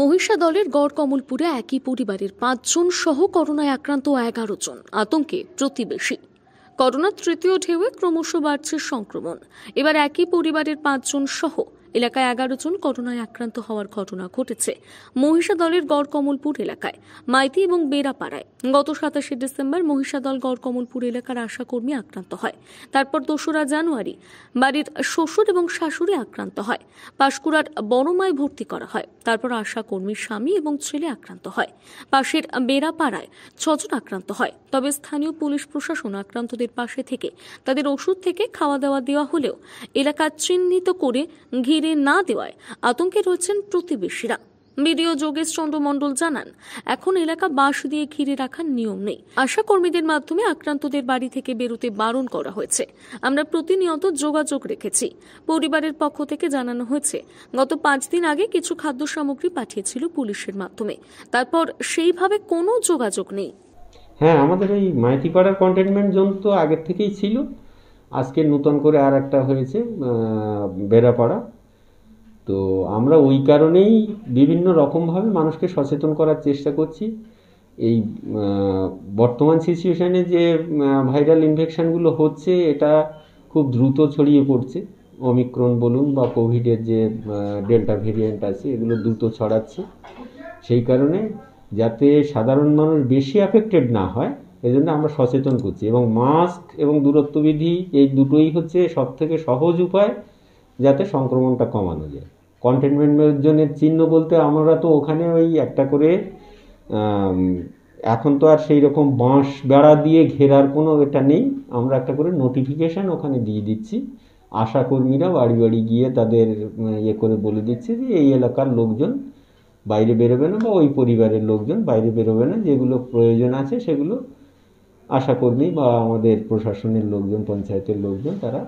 মহিষা গড় গড়কমলপুরে একই পরিবারের পাঁচজন সহ করোনায় আক্রান্ত এগারো জন আতঙ্কে প্রতিবেশী করোনার তৃতীয় ঢেউয়ে ক্রমশ বাড়ছে সংক্রমণ এবার একই পরিবারের পাঁচজন সহ এলাকায় এগারো জন করোনায় আক্রান্ত হওয়ার ঘটনা ঘটেছে মহিষা গড় গড়কমলপুর এলাকায় মাইতি এবং বেড়াপাড়ায় গত সাতাশে ডিসেম্বর মহিষাদল গড়কমলপুর এলাকার আশাকর্মী আক্রান্ত হয় তারপর দোসরা জানুয়ারি বাড়ির শ্বশুর এবং শাশুড়ি আক্রান্ত হয় পাশকুড়ার বনমায় ভর্তি করা হয় তারপর আশাকর্মীর স্বামী এবং ছেলে আক্রান্ত হয় পাশের বেড়াপাড়ায় ছজন আক্রান্ত হয় তবে স্থানীয় পুলিশ প্রশাসন আক্রান্তদের পাশে থেকে তাদের ওষুধ থেকে খাওয়া দাওয়া দেওয়া হলেও এলাকা চিহ্নিত করে ঘিরে ফিরিয়ে না দেওয়ায় আতঙ্কে রয়েছেন প্রতিবেশীরা বিডিও যোগেশ চন্দ্র মন্ডল জানান এখন এলাকা বাঁশ দিয়ে ঘিরে রাখার নিয়ম নেই আশা কর্মীদের মাধ্যমে আক্রান্তদের বাড়ি থেকে বেরোতে বারণ করা হয়েছে আমরা প্রতিনিয়ত যোগাযোগ রেখেছি পরিবারের পক্ষ থেকে জানানো হয়েছে গত পাঁচ দিন আগে কিছু খাদ্য সামগ্রী পাঠিয়েছিল পুলিশের মাধ্যমে তারপর সেইভাবে কোনো যোগাযোগ নেই হ্যাঁ আমাদের এই মাইতিপাড়ার কন্টেনমেন্ট জোন তো আগের থেকেই ছিল আজকে নতুন করে আর একটা হয়েছে বেড়াপাড়া তো আমরা ওই কারণেই বিভিন্ন রকমভাবে মানুষকে সচেতন করার চেষ্টা করছি এই বর্তমান সিচুয়েশানে যে ভাইরাল ইনফেকশানগুলো হচ্ছে এটা খুব দ্রুত ছড়িয়ে পড়ছে অমিক্রন বলুন বা কোভিডের যে ডেল্টা ভেরিয়েন্ট আছে এগুলো দ্রুত ছড়াচ্ছে সেই কারণে যাতে সাধারণ মানুষ বেশি অ্যাফেক্টেড না হয় এই জন্য আমরা সচেতন করছি এবং মাস্ক এবং দূরত্ববিধি এই দুটোই হচ্ছে সবথেকে সহজ উপায় যাতে সংক্রমণটা কমানো যায় কন্টেনমেন্ট জোনের চিহ্ন বলতে আমরা তো ওখানে ওই একটা করে এখন তো আর সেই রকম বাঁশ বেড়া দিয়ে ঘেরার কোনো এটা নেই আমরা একটা করে নোটিফিকেশান ওখানে দিয়ে দিচ্ছি আশা কর্মীরা বাড়ি বাড়ি গিয়ে তাদের ইয়ে করে বলে দিচ্ছে যে এই এলাকার লোকজন বাইরে বেরোবে না বা ওই পরিবারের লোকজন বাইরে বেরোবে না যেগুলো প্রয়োজন আছে সেগুলো আশাকর্মী বা আমাদের প্রশাসনের লোকজন পঞ্চায়েতের লোকজন তারা